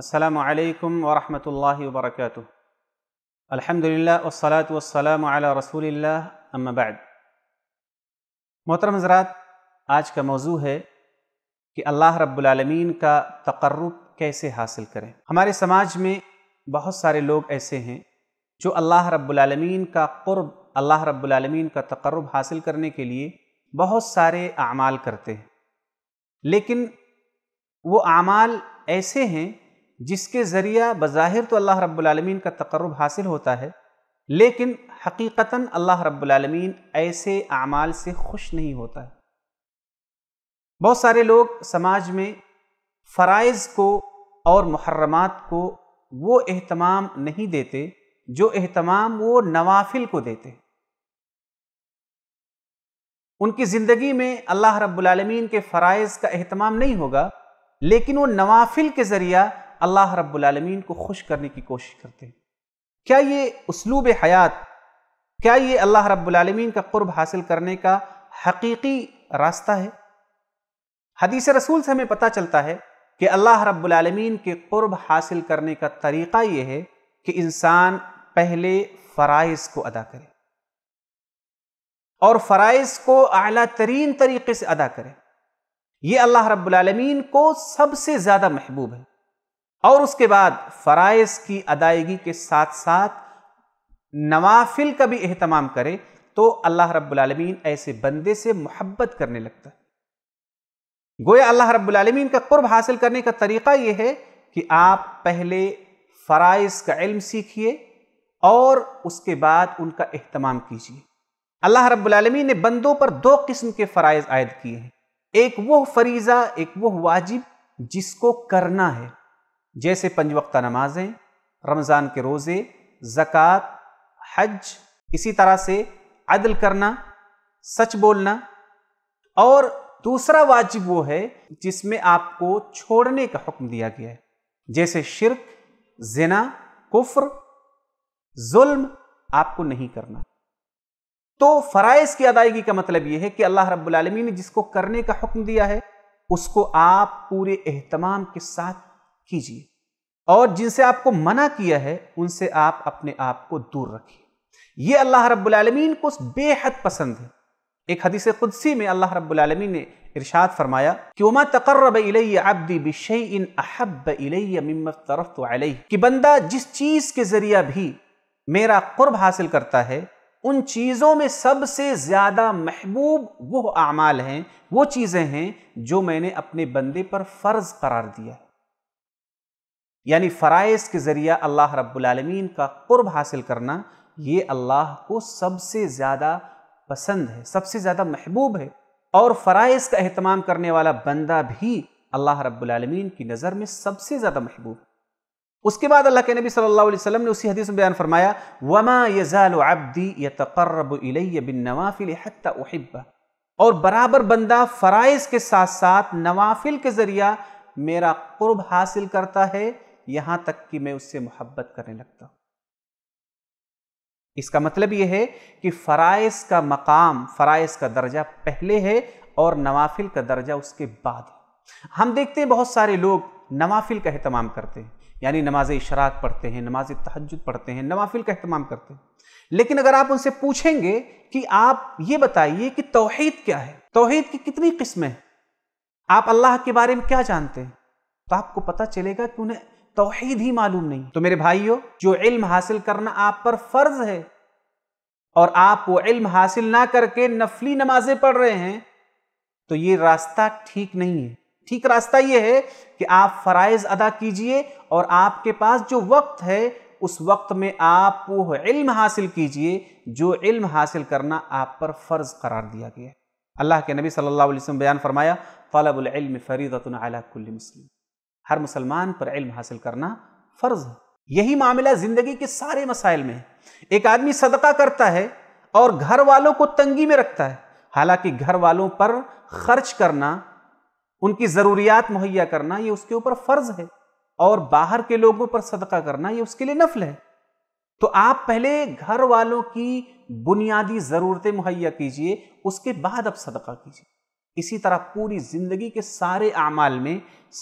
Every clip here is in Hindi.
असलकम वरहमल वर्क अलहमदिल्ला वसलात वसलाम रसूलिल्ला अम्माबाद मोहतरम हजरात आज का मौजू है कि अल्लाह रब्बुलमीन का तकर्रब कैसे हासिल करें हमारे समाज में बहुत सारे लोग ऐसे हैं जो अल्लाह रब्बुलमीन का क़ुरब अल्लाह रब्बुलमीन का तकर्रब हासिल करने के लिए बहुत सारे अमाल करते हैं लेकिन वो अमाल ऐसे हैं जिसके ज़रिया बज़ाहिर तो अल्लाह रब्बुलमीन का तकरब हासिल होता है लेकिन हकीकता अल्लाह रब्बुलमीन ऐसे अमाल से खुश नहीं होता है बहुत सारे लोग समाज में फ़रज़ को और मुहर्रमात को वो अहतमाम नहीं देते जो अहतमाम वो नवाफिल को देते उनकी ज़िंदगी में अल्लाह रब्बुलमीन के फ़राइज का अहतमाम नहीं होगा लेकिन वो नवाफिल के ज़रिया अल्लाह रब्बुलमीन को खुश करने की कोशिश करते हैं क्या ये उसलूब हयात क्या ये अल्लाह रब्बुलमीन का कुर्ब हासिल करने का हकीकी रास्ता है हदीस रसूल से हमें पता चलता है कि अल्लाह रब्बुलमीन के कुर्ब हासिल करने का तरीक़ा ये है कि इंसान पहले फ़राइज़ को अदा करे और फ़राइज़ को अला तरीन तरीके से अदा करे ये अल्लाह रब्बुलमीन को सबसे ज़्यादा महबूब है और उसके बाद फ़राइज़ की अदायगी के साथ साथ नवाफिल का भी अहतमाम करे तो अल्लाह रब्बुलमीन ऐसे बंदे से मोहब्बत करने लगता है गोया अल्लाह रब्बुलमीन का कुर्ब हासिल करने का तरीक़ा यह है कि आप पहले फ़राइज़ का इल्म सीखिए और उसके बाद उनका अहतमाम कीजिए अल्लाह रब्लमी ने बंदों पर दो किस्म के फ़राइज़ आयद किए हैं एक वो फरीज़ा एक वो वाजिब जिसको करना है जैसे पंज वक्त नमाजें रमज़ान के रोज़े ज़क़़त हज इसी तरह से अदल करना सच बोलना और दूसरा वाजिब वो है जिसमें आपको छोड़ने का हुक्म दिया गया है जैसे शिरक जिना कुफ्र जुल्म आपको नहीं करना तो फ़राइज़ की अदायगी का मतलब यह है कि अल्लाह रब्बुल रब्लमी ने जिसको करने का हुक्म दिया है उसको आप पूरे एहतमाम के साथ कीजिए और जिनसे आपको मना किया है उनसे आप अपने आप को दूर रखिए ये अल्लाह रब्बुलमीन को बेहद पसंद है एक हदीस खुदसी में अल्लाह रब्बुलमीन ने इरशाद फरमाया कि उमा तकर्रब अब्दी इन अहब तरफ तो कि बंदा जिस चीज़ के ज़रिया भी मेरा कुर्ब हासिल करता है उन चीज़ों में सबसे ज़्यादा महबूब वो अमाल हैं वो चीज़ें हैं जो मैंने अपने बंदे पर फ़र्ज़ करार दिया है यानी फ़राइज़ के ज़रिए अल्लाह रब्बुलमीन का कुर्ब हासिल करना ये अल्लाह को सबसे ज़्यादा पसंद है सबसे ज़्यादा महबूब है और फ़राइज़ का अहतमाम करने वाला बंदा भी अल्लाह रब्बुलमीन की नज़र में सबसे ज़्यादा महबूब उसके बाद अल्लाह के नबी सल्लल्लाहु अलैहि वसल्लम ने उसी हदीस में बयान फरमाया वमा यज़ालु अब्दी यतकर्रब इलैय बिन नवाफिल हत्ता उहिब्बा और बराबर बंदा फ़राइज़ के साथ साथ नवाफिल के ज़रिया मेरा कुर्ब हासिल करता है यहां तक कि मैं उससे मोहब्बत करने लगता हूं इसका मतलब यह है कि फ़राइज़ का मकाम फ़राइज़ का दर्जा पहले है और नवाफिल का दर्जा उसके बाद है हम देखते हैं बहुत सारे लोग नवाफिल का अहतमाम करते हैं यानी नमाज इशराक पढ़ते हैं नमाज तहजद पढ़ते हैं नवाफिल का अहतमाम करते हैं लेकिन अगर आप उनसे पूछेंगे कि आप ये बताइए कि तोहेद क्या है तोहहीद की कितनी किस्में हैं आप अल्लाह के बारे में क्या जानते हैं तो आपको पता चलेगा कि उन्हें तोहहीद ही मालूम नहीं तो मेरे भाइयों जो इल्म हासिल करना आप पर फर्ज है और आप वो इल्म हासिल ना करके नफली नमाजें पढ़ रहे हैं तो ये रास्ता ठीक नहीं है ठीक रास्ता ये है कि आप फराइज अदा कीजिए और आपके पास जो वक्त है उस वक्त में आप वो इल्म हासिल कीजिए जो इल्म हासिल करना आप पर फ़र्ज़ करार दिया गया है अल्लाह के नबी सल्लल्लाहु अलैहि वसल्लम बयान फरमाया फ़लबुल्म फ़रीदतन अला कुल्ल मुस्लिम हर मुसलमान पर इल्म हासिल करना फ़र्ज है यही मामला ज़िंदगी के सारे मसाइल में है एक आदमी सदका करता है और घर वालों को तंगी में रखता है हालांकि घर वालों पर खर्च करना उनकी ज़रूरियात मुहैया करना ये उसके ऊपर फ़र्ज है और बाहर के लोगों पर सदका करना ये उसके लिए नफल है तो आप पहले घर वालों की बुनियादी ज़रूरतें मुहैया कीजिए उसके बाद आप सदका कीजिए इसी तरह पूरी ज़िंदगी के सारे अमाल में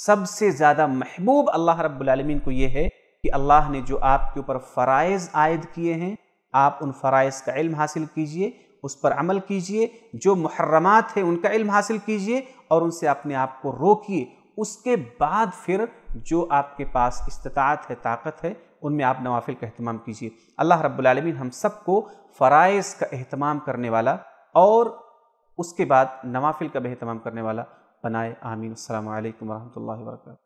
सबसे ज़्यादा महबूब अल्लाह रब्लमिन को ये है कि अल्लाह ने जो आपके ऊपर फ़रज़ आयद किए हैं आप उन फ़रज़ का इल्म हासिल कीजिए उस पर अमल कीजिए जो मुहरमात हैं उनका इल्म हासिल कीजिए और उनसे अपने आप को रोकिए उसके बाद फिर जो आपके पास इस्तात है ताकत है उनमें आप नवाफिल का अहतमाम कीजिए अल्लाह रब्लम हम हम सबको फ़रज़ का अहतमाम करने वाला और उसके बाद नवाफिल का बेहतमाम करने वाला बनाए आमीन अल्लाम वरहमल वर्का